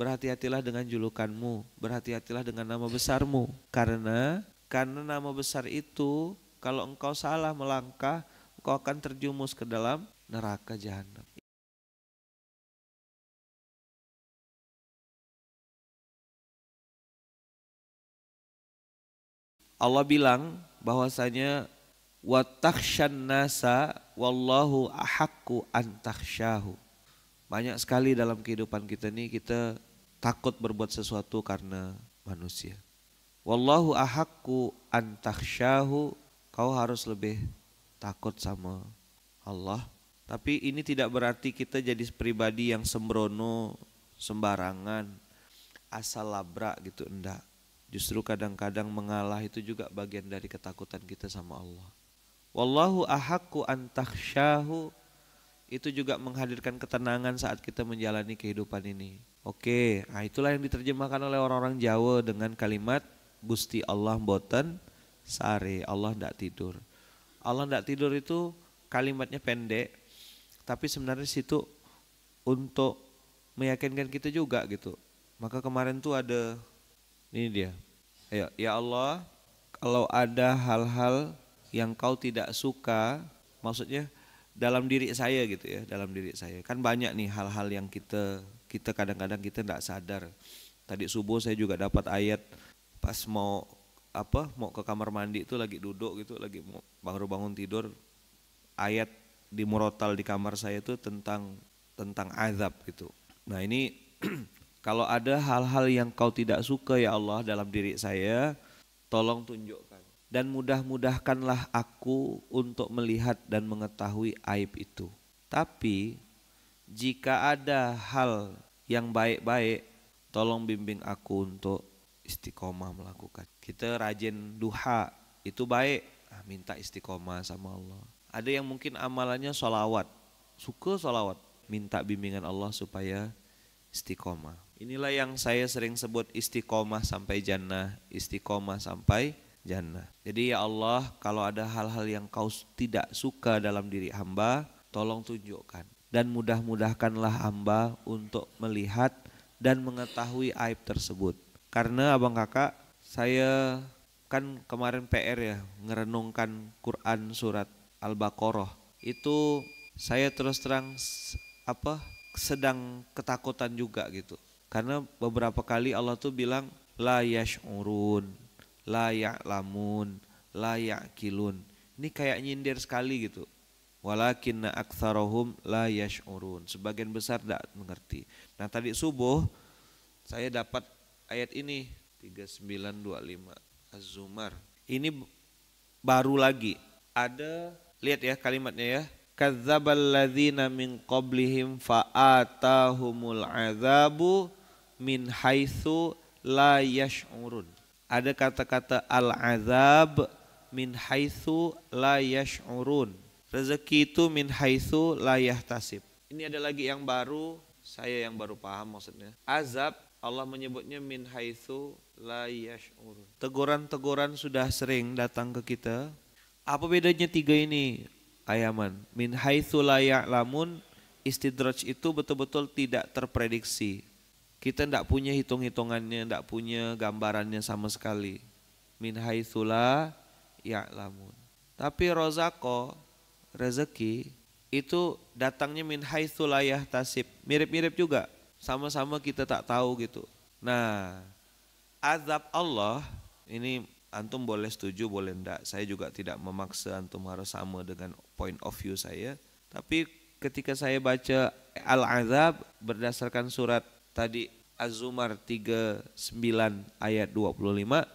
Berhati-hatilah dengan julukanmu, berhati-hatilah dengan nama besarmu. Karena karena nama besar itu kalau engkau salah melangkah, engkau akan terjumus ke dalam neraka jahanam. Allah bilang bahwasanya watakshan nasa wallahu ahakku antakshahu. Banyak sekali dalam kehidupan kita ini kita takut berbuat sesuatu karena manusia. Wallahu ahakku antakhsyahu, kau harus lebih takut sama Allah. Tapi ini tidak berarti kita jadi pribadi yang sembrono, sembarangan, asal labrak gitu enggak. Justru kadang-kadang mengalah itu juga bagian dari ketakutan kita sama Allah. Wallahu ahakku antakhsyahu, itu juga menghadirkan ketenangan saat kita menjalani kehidupan ini. Oke, nah itulah yang diterjemahkan oleh orang-orang Jawa dengan kalimat Gusti Allah boten sare, Allah tidak tidur. Allah tidak tidur itu kalimatnya pendek, tapi sebenarnya situ untuk meyakinkan kita juga gitu. Maka kemarin tuh ada ini dia. Ayo, ya Allah, kalau ada hal-hal yang kau tidak suka, maksudnya dalam diri saya gitu ya, dalam diri saya. Kan banyak nih hal-hal yang kita kita kadang-kadang kita tidak sadar. Tadi subuh saya juga dapat ayat pas mau apa mau ke kamar mandi itu lagi duduk gitu lagi baru bangun tidur ayat di murotal di kamar saya itu tentang tentang azab gitu nah ini kalau ada hal-hal yang kau tidak suka ya Allah dalam diri saya tolong tunjukkan dan mudah-mudahkanlah aku untuk melihat dan mengetahui aib itu. Tapi jika ada hal yang baik-baik, tolong bimbing aku untuk istiqomah melakukan. Kita rajin duha, itu baik, ah, minta istiqomah sama Allah. Ada yang mungkin amalannya solawat, suka solawat, minta bimbingan Allah supaya istiqomah. Inilah yang saya sering sebut istiqomah sampai jannah, istiqomah sampai jannah. Jadi ya Allah kalau ada hal-hal yang kau tidak suka dalam diri hamba tolong tunjukkan. Dan mudah-mudahkanlah hamba untuk melihat dan mengetahui aib tersebut. Karena abang kakak saya kan kemarin PR ya ngerenungkan Quran surat Al-Baqarah itu saya terus terang apa sedang ketakutan juga gitu karena beberapa kali Allah tuh bilang la yash'urun layak lamun, layak kilun. Ini kayak nyindir sekali gitu. Walakinna aktsarohum la yash'urun. Sebagian besar tidak mengerti. Nah tadi subuh saya dapat ayat ini 3925 Az-Zumar. Ini baru lagi. Ada lihat ya kalimatnya ya. kadzabal ladzina min qablihim fa'atahumul azabu min haitsu la yash'urun ada kata-kata al-azab min haitsu la yash'urun. Rezeki itu min haitsu la yahtasib. Ini ada lagi yang baru, saya yang baru paham maksudnya. Azab Allah menyebutnya min haitsu la yash'urun. Teguran-teguran sudah sering datang ke kita. Apa bedanya tiga ini? Ayaman, min haitsu la ya'lamun istidraj itu betul-betul tidak terprediksi kita tidak punya hitung-hitungannya, tidak punya gambarannya sama sekali. Min ya ya'lamun. Tapi rozako, rezeki, itu datangnya min haitsula tasib. Mirip-mirip juga, sama-sama kita tak tahu gitu. Nah, azab Allah, ini antum boleh setuju, boleh enggak. Saya juga tidak memaksa antum harus sama dengan point of view saya. Tapi ketika saya baca Al-Azab berdasarkan surat tadi Az-Zumar 39 ayat 25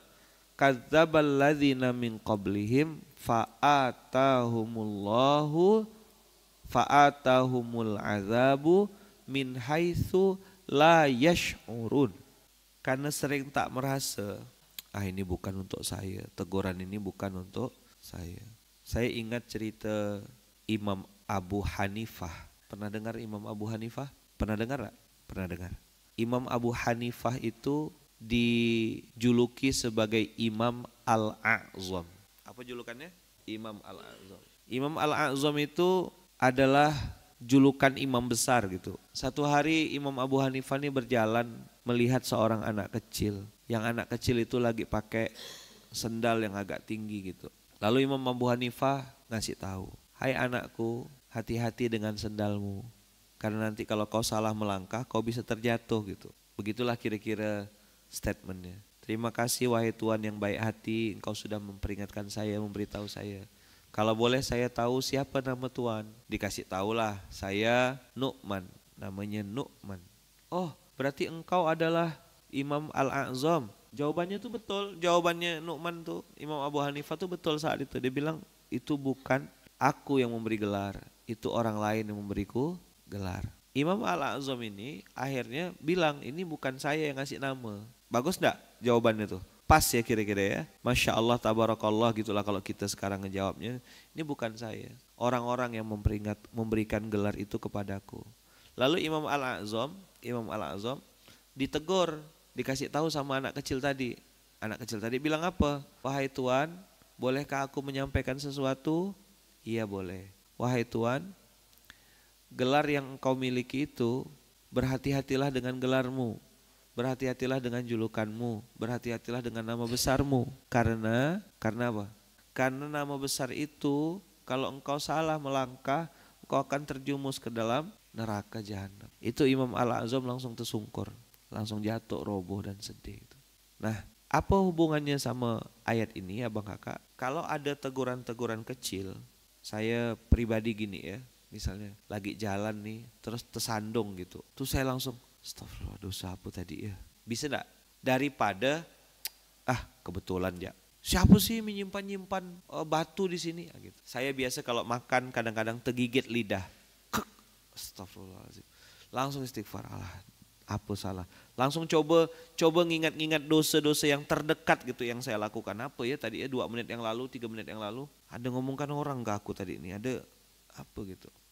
kadzdzabal ladzina min qablihim fa'atahumullahu fa'atahumul azabu min haitsu la yash'urun karena sering tak merasa ah ini bukan untuk saya teguran ini bukan untuk saya saya ingat cerita Imam Abu Hanifah pernah dengar Imam Abu Hanifah pernah dengar gak? pernah dengar Imam Abu Hanifah itu dijuluki sebagai Imam al Azom. Apa julukannya? Imam al Azom. Imam al Azom itu adalah julukan imam besar gitu. Satu hari Imam Abu Hanifah ini berjalan melihat seorang anak kecil. Yang anak kecil itu lagi pakai sendal yang agak tinggi gitu. Lalu Imam Abu Hanifah ngasih tahu, "Hai anakku, hati-hati dengan sendalmu. Karena nanti kalau kau salah melangkah, kau bisa terjatuh gitu. Begitulah kira-kira statementnya. Terima kasih wahai Tuhan yang baik hati, engkau sudah memperingatkan saya, memberitahu saya. Kalau boleh saya tahu siapa nama Tuhan, dikasih tahulah saya Nukman, namanya Nukman. Oh, berarti engkau adalah Imam Al-A'zam. Jawabannya tuh betul, jawabannya Nukman tuh, Imam Abu Hanifah tuh betul saat itu. Dia bilang, itu bukan aku yang memberi gelar, itu orang lain yang memberiku gelar. Imam Al-Azam ini akhirnya bilang ini bukan saya yang ngasih nama. Bagus enggak jawabannya tuh? Pas ya kira-kira ya. Masya Allah tabarakallah gitulah kalau kita sekarang ngejawabnya. Ini bukan saya. Orang-orang yang memperingat, memberikan gelar itu kepadaku. Lalu Imam Al-Azam, Imam Al-Azam ditegur, dikasih tahu sama anak kecil tadi. Anak kecil tadi bilang apa? Wahai Tuan, bolehkah aku menyampaikan sesuatu? Iya boleh. Wahai Tuan, gelar yang engkau miliki itu, berhati-hatilah dengan gelarmu, berhati-hatilah dengan julukanmu, berhati-hatilah dengan nama besarmu. Karena, karena apa? Karena nama besar itu, kalau engkau salah melangkah, engkau akan terjumus ke dalam neraka jahanam. Itu Imam Al-Azam langsung tersungkur, langsung jatuh roboh dan sedih. Nah, apa hubungannya sama ayat ini ya Bang Kakak? Kalau ada teguran-teguran kecil, saya pribadi gini ya, misalnya lagi jalan nih terus tersandung gitu. tuh saya langsung, astagfirullah dosa apa tadi ya. Bisa enggak? Daripada, ah kebetulan ya. Siapa sih menyimpan-nyimpan uh, batu di sini? Ya, gitu. Saya biasa kalau makan kadang-kadang tergigit lidah. Kek, astagfirullahaladzim. Langsung istighfar, Allah apa salah. Langsung coba coba ngingat-ngingat dosa-dosa yang terdekat gitu yang saya lakukan. Apa ya tadi ya dua menit yang lalu, tiga menit yang lalu. Ada ngomongkan orang ke aku tadi ini, ada apa gitu.